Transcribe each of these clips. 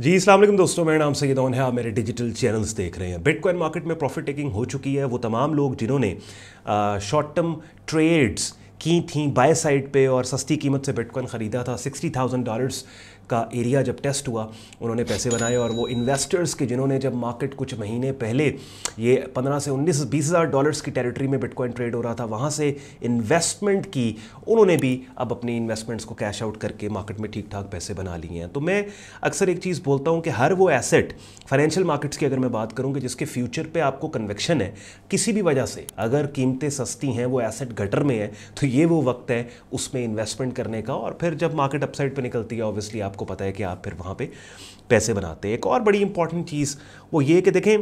जी अल्लाम दोस्तों मेरा नाम सैद है आप मेरे डिजिटल चैनल्स देख रहे हैं बिटकॉइन मार्केट में प्रॉफिट टेकिंग हो चुकी है वो तमाम लोग जिन्होंने शॉर्ट टर्म ट्रेड्स की थी बाय साइड पे और सस्ती कीमत से बिटकॉइन ख़रीदा था सिक्सटी थाउजेंड डॉलर्स का एरिया जब टेस्ट हुआ उन्होंने पैसे बनाए और वो इन्वेस्टर्स के जिन्होंने जब मार्केट कुछ महीने पहले ये पंद्रह से उन्नीस बीस हज़ार डॉलर्स की टेरिटरी में बिटकॉइन ट्रेड हो रहा था वहाँ से इन्वेस्टमेंट की उन्होंने भी अब अपनी इन्वेस्टमेंट्स को कैश आउट करके मार्केट में ठीक ठाक पैसे बना लिए हैं तो मैं अक्सर एक चीज़ बोलता हूँ कि हर वो एसेट फाइनेंशियल मार्केट्स की अगर मैं बात करूँ कि जिसके फ्यूचर पर आपको कन्वेक्शन है किसी भी वजह से अगर कीमतें सस्ती हैं वो एसेट गटर में है तो ये वो वक्त है उसमें इन्वेस्टमेंट करने का और फिर जब मार्केट अपसाइड पर निकलती है ऑब्वियसली आप आपको पता है कि आप फिर वहाँ पे पैसे बनाते हैं एक और बड़ी इंपॉर्टेंट चीज़ वो ये कि देखें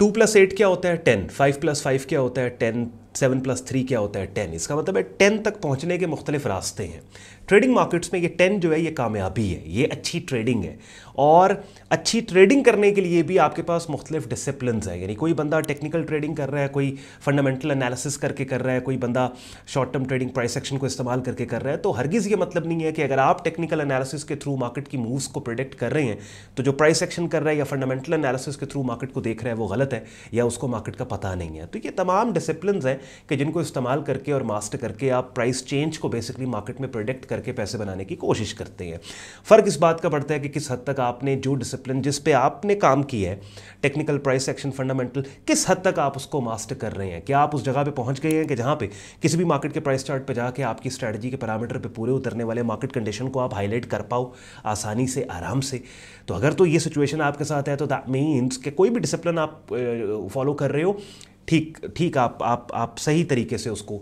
टू प्लस एट क्या होता है टेन फाइव प्लस फाइव क्या होता है टेन सेवन प्लस थ्री क्या होता है टेन इसका मतलब है टेन तक पहुंचने के मुख्तलिफ रास्ते हैं ट्रेडिंग मार्केट्स में ये टेन जो है ये कामयाबी है ये अच्छी ट्रेडिंग है और अच्छी ट्रेडिंग करने के लिए भी आपके पास मुख्तलिफ डिसिप्लिन हैं यानी कोई बंदा टेक्निकल ट्रेडिंग कर रहा है कोई फंडामेंटल एनालिसिस करके कर रहा है कोई बंदा short term trading price action को इस्तेमाल करके कर रहा है तो हरगिज़ ये मतलब नहीं है कि अगर आप टेक्निकल एनालिसिस के थ्रू मार्केट की मूव्स को प्रोडिक्ट कर रहे हैं तो जो प्राइस एक्शन कर रहा है या फंडामेंटल एनालिसिस के थ्रू मार्केट को देख रहा है वो गलत है या उसको मार्केट का पता नहीं है तो ये तमाम डिसिप्लिन हैं कि जिनको इस्तेमाल करके और मास्टर करके आप प्राइस चेंज को बेसिकली मार्केट में प्रोडिक्ट कर करके पैसे बनाने की कोशिश करते हैं फ़र्क इस बात का पड़ता है कि किस हद तक आपने जो डिसिप्लिन जिस पे आपने काम किया है टेक्निकल प्राइस एक्शन फंडामेंटल किस हद तक आप उसको मास्टर कर रहे हैं क्या आप उस जगह पर पहुँच गए हैं कि जहाँ पर किसी भी मार्केट के प्राइस चार्ट पर जाके आपकी स्ट्रैटेजी के पैरामीटर पर पूरे उतरने वाले मार्केट कंडीशन को आप हाईलाइट कर पाओ आसानी से आराम से तो अगर तो ये सिचुएशन आपके साथ है तो दैट मीन्स कि कोई भी डिसिप्लिन आप फॉलो कर रहे हो ठीक ठीक आप आप आप सही तरीके से उसको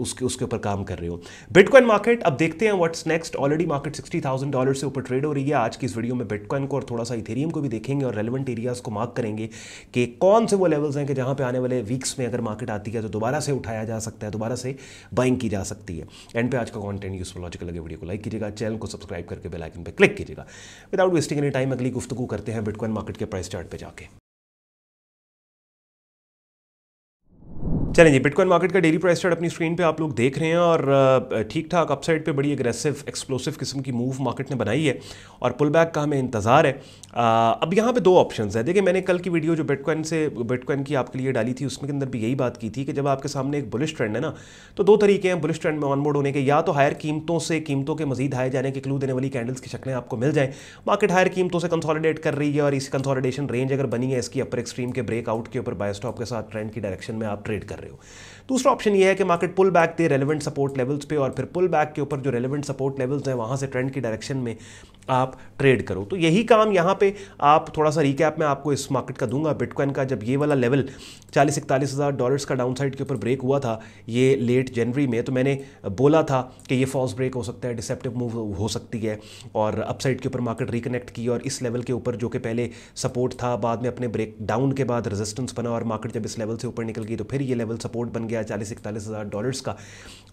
उसके उसके ऊपर काम कर रहे हो बिटकॉइन मार्केट अब देखते हैं what's next already market sixty thousand dollar से ऊपर ट्रेड हो रही है आज की इस वीडियो में बिटकॉइन को और थोड़ा सा इथेरियम को भी देखेंगे और रेलिवेंट एरियाज को मार्क करेंगे कि कौन से वो लेवल्स हैं कि जहाँ पर आने वाले वीक्स में अगर मार्केट आती है तो दोबारा से उठाया जा सकता है दोबारा से बाइंग की जा सकती है एंड पे आज का कॉन्टेंट यूजफुल लगे वीडियो को लाइक कीजिएगा चैनल को सब्सक्राइब करके बेलाइकन पर क्लिक कीजिएगा विदाउट वेस्टिंग एनी टाइम अगली गुफ्तु करते हैं बिटकॉइन मार्केट के प्राइस चार्ट पर जाके चलें जी बिटकॉइन मार्केट का डेली प्राइस चार्ट अपनी स्क्रीन पे आप लोग देख रहे हैं और ठीक ठाक अपसाइड पे बड़ी एग्रेसिव एक्सप्लोसिव किस्म की मूव मार्केट ने बनाई है और पुल बैक का हमें इंतज़ार है आ, अब यहाँ पे दो ऑप्शन है देखिए मैंने कल की वीडियो जो बिटकॉइन से बिटकॉइन की आपके लिए डाली थी उसमें के अंदर भी यही बात की थी कि जब आपके सामने एक बुलिश ट्रेंड है ना तो दो तरीके हैं बुलिश ट्रेंड में ऑन बोर्ड होने के या तो हायर कीमतों से कीमतों के मजीद हाए जाने के क्लू देने वाली कैंडल्स की शक्लें आपको मिल जाएँ मार्केट हायर कीमतों से कंसॉलीडेट कर रही है और इस कंसॉलीडेशन रेंज अगर बनी है इसकी अपर एक्सट्रीम के ब्रेकआउट के ऊपर बाय स्टॉप के साथ ट्रेंड की डायरेक्शन में आप ट्रेड कर रहे हो दूसरा ऑप्शन ये है कि मार्केट पुल बैक दे रेलिवेंट सपोर्ट लेवल्स पे और फिर पुल बैक के ऊपर जो रेलिवेंट सपोर्ट लेवल्स हैं वहाँ से ट्रेंड की डायरेक्शन में आप ट्रेड करो तो यही काम यहाँ पे आप थोड़ा सा रिकैप में आपको इस मार्केट का दूंगा बिटकॉइन का जब ये वाला लेवल चालीस इकतालीस हज़ार डॉलर्स का डाउनसाइड के ऊपर ब्रेक हुआ था ये लेट जनवरी में तो मैंने बोला था कि ये फॉल्स ब्रेक हो सकता है डिसेप्टिव मूव हो सकती है और अपसाइड के ऊपर मार्केट रिकनेक्ट की और इस लेवल के ऊपर जो कि पहले सपोर्ट था बाद में अपने ब्रेक डाउन के बाद रेजिस्टेंस बना और मार्केट जब इस लेवल से ऊपर निकल गई तो फिर ये लेवल सपोर्ट बन गया चालीस इकतालीस हज़ार डॉलर्स का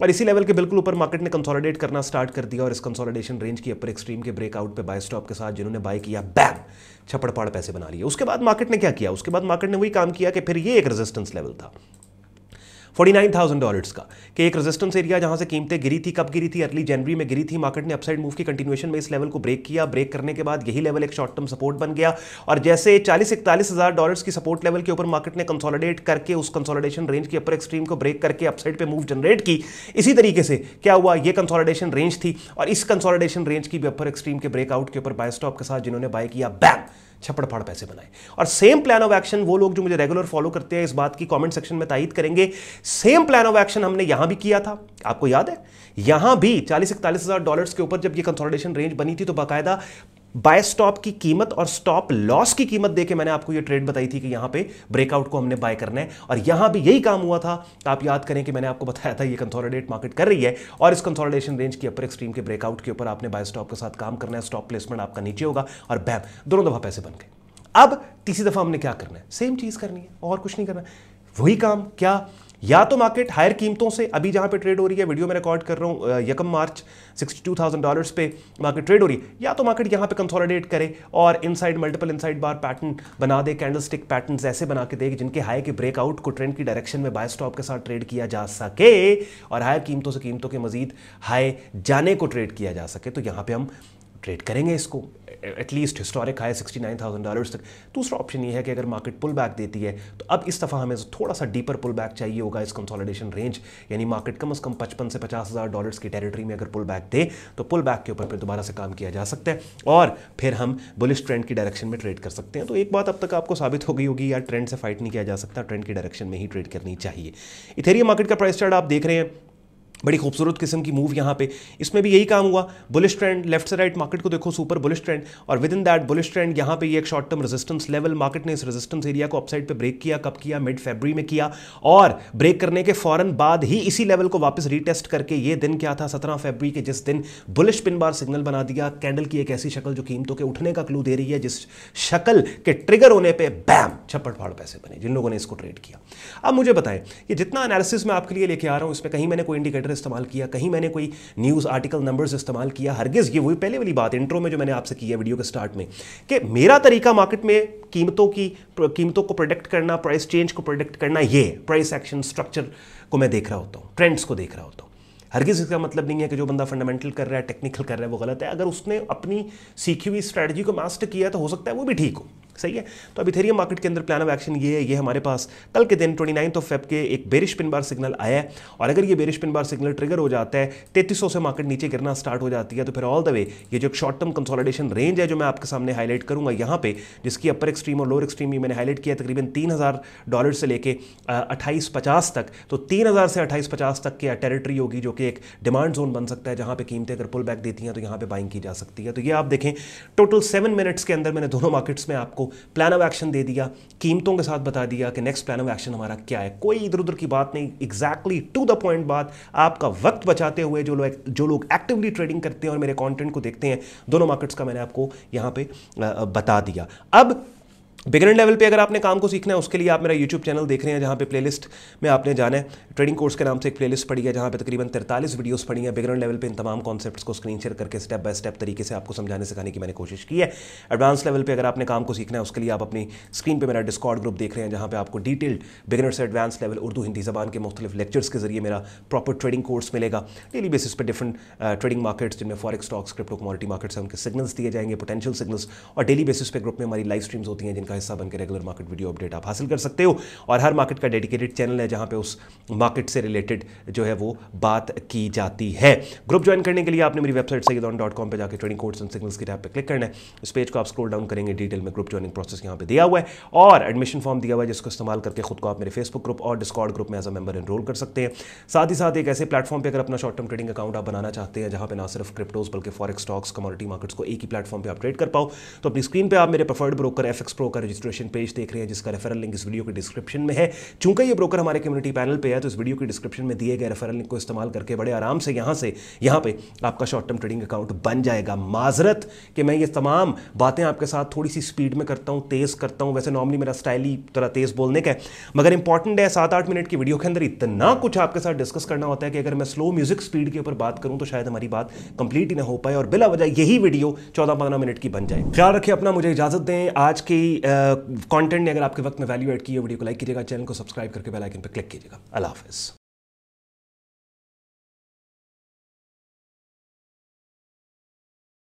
और इसी लेवल के बिल्कुल ऊपर मार्केट ने कंसोलिडेट करना स्टार्ट कर दिया और इस कंसोलिडेशन रेंज की अपर एक्सट्रीम के ब्रेकआउट आउट पे बाय स्टॉप के साथ जिन्होंने बाय किया बैम छपड़पाड़ पैसे बना लिए उसके बाद मार्केट ने क्या किया उसके बाद मार्केट ने वही काम किया कि फिर ये एक रेजिस्टेंस लेवल था 49,000 डॉलर्स का कि एक रेजिस्टेंस एरिया जहां से कीमतें गिरी थी कब गिरी थी अर्ली जनवरी में गिरी थी मार्केट ने अपसाइड मूव की कंटिन्यूएशन में इस लेवल को ब्रेक किया ब्रेक करने के बाद यही लेवल एक शॉर्ट टर्म सपोर्ट बन गया और जैसे चालीस इकतालीस हज़ार डॉलर्स की सपोर्ट लेवल के ऊपर मार्केट ने कंसोलिडेट करके उस कंसोलिडेशन रेंज के अपर एक्सट्रीम को ब्रेक करके अपसाइड पर मूव जनरेट की इसी तरीके से क्या हुआ यह कंसोलिडेशन रेंज थी और इस कंसोलिडेशन रेंज की भी अपर एक्सट्रीम के ब्रेकआउट के ऊपर बाय स्टॉप के साथ जिन्होंने बाय किया बैंक छप्पड़फाड़ पैसे बनाए और सेम प्लान ऑफ एक्शन वो लोग जो मुझे रेगुलर फॉलो करते हैं इस बात की कमेंट सेक्शन में तायद करेंगे सेम प्लान ऑफ एक्शन हमने यहां भी किया था आपको याद है यहां भी चालीस इकतालीस हजार डॉलर के ऊपर जब ये कंसोलिडेशन रेंज बनी थी तो बाकायदा बाय स्टॉप की कीमत और स्टॉप लॉस की कीमत देके मैंने आपको ये ट्रेड बताई थी कि यहां पे ब्रेकआउट को हमने बाय करना है और यहां भी यही काम हुआ था तो आप याद करें कि मैंने आपको बताया था ये कंसोलिडेट मार्केट कर रही है और इस कंसोलिडेशन रेंज की अपर एक्सट्रीम के ब्रेकआउट के ऊपर आपने बाय स्टॉप के साथ काम करना है स्टॉप प्लेसमेंट आपका नीचे होगा और बैम दोनों दफा पैसे बन गए अब तीसरी दफा हमने क्या करना है सेम चीज करनी है और कुछ नहीं करना वही काम क्या या तो मार्केट हायर कीमतों से अभी जहां पे ट्रेड हो रही है वीडियो में रिकॉर्ड कर रहा हूं यकम मार्च 62,000 डॉलर्स पे मार्केट ट्रेड हो रही है या तो मार्केट यहां पे कंसोलिडेट करे और inside multiple inside bar pattern बना दे कैंडलस्टिक पैटर्न ऐसे बना के दे जिनके हाई के ब्रेकआउट को ट्रेंड की डायरेक्शन में बाय स्टॉप के साथ ट्रेड किया जा सके और हायर कीमतों से कीमतों के मजीद हाई जाने को ट्रेड किया जा सके तो यहां पर हम ट्रेड करेंगे इसको at least historic high sixty nine thousand dollars तक दूसरा ऑप्शन ये है कि अगर मार्केट पुल बैक देती है तो अब इस दफ़ा हमें थोड़ा सा डीपर पुल बैक चाहिए होगा इस कंसोलिडेशन रेंज यानी मार्केट कम से कम पचपन से पचास हज़ार डॉलर्स की टेरिटरी में अगर पुल बैक दे तो पुल बैक के ऊपर फिर दोबारा से काम किया जा सकता है और फिर हम बुलिश ट्रेंड की डायरेक्शन में ट्रेड कर सकते हैं तो एक बात अब तक आपको साबित हो गई होगी यार ट्रेंड से फाइट नहीं किया जा सकता ट्रेंड की डायरेक्शन में ही ट्रेड करनी चाहिए इथेरिया मार्केट का प्राइस चार्ट आप देख रहे हैं बड़ी खूबसूरत किस्म की मूव यहाँ पे इसमें भी यही काम हुआ बुलिश ट्रेंड लेफ्ट से राइट मार्केट को देखो सुपर बुलिश ट्रेंड और within that bullish trend यहाँ पे ये एक short term resistance level market ने इस रेजिस्टेंस एरिया को अपसाइड पे ब्रेक किया कब किया मिड फेब्री में किया और ब्रेक करने के फौरन बाद ही इसी लेवल को वापस रिटेस्ट करके ये दिन क्या था सत्रह फेब्री के जिस दिन बुलिश पिन बार सिग्नल बना दिया कैंडल की एक ऐसी शक्ल जो कीमतों के उठने का क्लू दे रही है जिस शक्ल के ट्रिगर होने पर बैम छप्पड़ फाड़ पैसे बने जिन लोगों ने इसको ट्रेड किया अब मुझे बताएं ये जितना एनालिसिस मैं आपके लिए लेके आ रहा हूँ इसमें कहीं मैंने कोई इंडिकेटर इस्तेमाल किया कहीं मैंने कोई न्यूज़ आर्टिकल नंबर्स इस्तेमाल किया हरगिज़ ये वही पहले वाली बात इंट्रो में जो मैंने आपसे किया वीडियो के स्टार्ट में कि मेरा तरीका मार्केट में कीमतों की कीमतों को प्रोडक्ट करना प्राइस चेंज को प्रोडक्ट करना ये प्राइस एक्शन स्ट्रक्चर को मैं देख रहा होता हूँ ट्रेंड्स को देख रहा होता हूँ हरगिज़ इसका मतलब नहीं है कि जो बंदा फंडामेंटल कर रहा है टेक्निकल कर रहा है वो गलत है अगर उसने अपनी सीखी हुई स्ट्रैटेजी को मास्टर किया तो हो सकता है वो भी ठीक हो सही है तो अभी थेरियम मार्केट के अंदर प्लान ऑफ एक्शन ये है ये हमारे पास कल के दिन ट्वेंटी नाइन्थ ऑफ फेब के एक बेरिश पिन बार सिग्नल आया है और अगर ये bearish pin bar signal trigger हो जाता है तैतीस से मार्केट नीचे गिरना स्टार्ट हो जाती है तो फिर ऑल द वे ये जो शॉर्ट टर्म कंसोलिडेशन रेंज है जो मैं आपके सामने हाईलाइट करूंगा यहाँ पे जिसकी अपर एक्सट्रीम और लोअर एक्सट्रीम भी मैंने हाईलाइट किया तकरीबन तीन हज़ार डॉलर से लेकर अट्ठाईस पचास तक तो तीन हज़ार से अट्ठाईस पचास तक की टेरिटरी होगी जो कि एक डिमांड जोन बन सकता है जहाँ पर कीमतें अगर पुल बैक देती हैं तो यहाँ पर बाइंग की जा सकती है तो ये आप देखें टोटल सेवन मिनट्स के अंदर मैंने दोनों मार्केट्स में आपको प्लान ऑफ एक्शन दे दिया कीमतों के साथ बता दिया कि नेक्स्ट प्लान ऑफ एक्शन हमारा क्या है कोई इधर उधर की बात नहीं एग्जैक्टली टू द पॉइंट बात आपका वक्त बचाते हुए जो लोग जो लोग एक्टिवली ट्रेडिंग करते हैं और मेरे कॉन्टेंट को देखते हैं दोनों मार्केट्स का मैंने आपको यहाँ पर बता दिया अब बिगिनर लेवल पे अगर आपने काम को सीखना है उसके लिए आप मेरा यूट्यूब चैनल देख रहे हैं जहाँ पे प्लेलिस्ट में आपने जाना है ट्रेडिंग कोर्स के नाम से एक प्लेलिस्ट पड़ी है जहाँ पे तकरीबन तैंतालीस वीडियोस पड़ी हैं बिगिनर लेवल पे इन तमाम कॉन्सेप्ट को स्क्रीन शेयर करके स्टेप बाय स्टेप तरीके से आपको समझाने सिखाने की मैंने कोशिश की है एडवांस लेवल पर अगर आपने काम को सीखना है उसके लिए आप अपनी स्क्रीन पर मेरा डिस्कॉर्ड ग्रुप देख रहे हैं जहाँ पर आपको डिटेल्ड बिगिनर से एडवांस लेवल उर्दू हिंदी जबान के मुख्तलिफ लेक्चर्स के जरिए मेरा प्रॉपर ट्रेडिंग कोर्स मिलेगा डेली बेसिस पर डिफरेंट ट्रेडिंग मार्केट्स जिनमें forex stocks crypto commodity markets हैं उनके सिग्नल्स दिए जाएंगे पोटेंशियल सिग्नल्स और डेली बेसिस पर ग्रुप में हमारी लाइव स्ट्रीम्स होती हैं जिनका का हिस्सा बनकर रेगुलर मार्केट वीडियो अपडेट आप हासिल कर सकते हो और हर मार्केट का डेडिकेटेड चैनल है जहाँ पे उस मार्केट से रिलेटेड जो है वो बात की जाती है ग्रुप ज्वाइन करने के लिए आपने मेरी वेबसाइट सही दौन डॉट कॉम पर जाकर ट्रेडिंग कोड्स एंड सिग्नल्स के टैब पर क्लिक करना है इस पेज को आप स्क्रोल डाउन करेंगे डिटेल में ग्रुप ज्वाइनिंग प्रोसेस यहाँ पर दिया हुआ है और एडमिशन फॉर्म दिया हुआ है जिसको इस्तेमाल करके खुद को आप मेरे फेसबुक ग्रुप और डिस्कॉर्ड ग्रुप में एज अ मेंबर एनरोल कर सकते हैं साथ ही साथ एक ऐसे प्लेटफॉर्म पर अगर अपना शॉर्ट टर्म ट्रेडिंग अकाउंट आप बनाना चाहते हैं जहाँ पर ना सिर्फ क्रिप्टोज बल्कि फॉरेक्स स्टॉक्स कमोडिटी मार्केट्स को एक ही प्लेटफॉर्म पर आप ट्रेड कर पाओ तो अपनी स्क्रीन पर आप मेरे preferred broker F X broker का रजिस्ट्रेशन पेज देख रहे हैं जिसका रेफरल लिंक इस वीडियो के डिस्क्रिप्शन में है चूंकि ये ब्रोकर हमारे कम्युनिटी पैनल पर है तो इस वीडियो के डिस्क्रिप्शन में दिए गए रेफरल लिंक को इस्तेमाल करके बड़े आराम से यहाँ से यहाँ पर आपका शॉर्ट टर्म ट्रेडिंग अकाउंट बन जाएगा माजरत कि मैं ये तमाम बातें आपके साथ थोड़ी सी स्पीड में करता हूँ तेज़ करता हूँ वैसे नॉर्मली मेरा स्टाइल ही थोड़ा तेज़ बोलने का है मगर इंपॉर्टेंट है सात आठ मिनट की वीडियो के अंदर इतना कुछ आपके साथ डिस्कस करना होता है कि अगर मैं स्लो म्यूजिक स्पीड के ऊपर बात करूँ तो शायद हमारी बात कंप्लीट ही ना हो पाए और बिला वजह यही वीडियो चौदह पंद्रह मिनट की बन जाए ख्याल रखिए अपना मुझे इजाजत दें आज की कॉन्टेंट ने अगर आपके वक्त में वैल्यू एड किया वीडियो को लाइक कीजिएगा चैनल को सब्सक्राइब करके बेल आइकन पर क्लिक कीजिएगा अल्लाह हाफिज़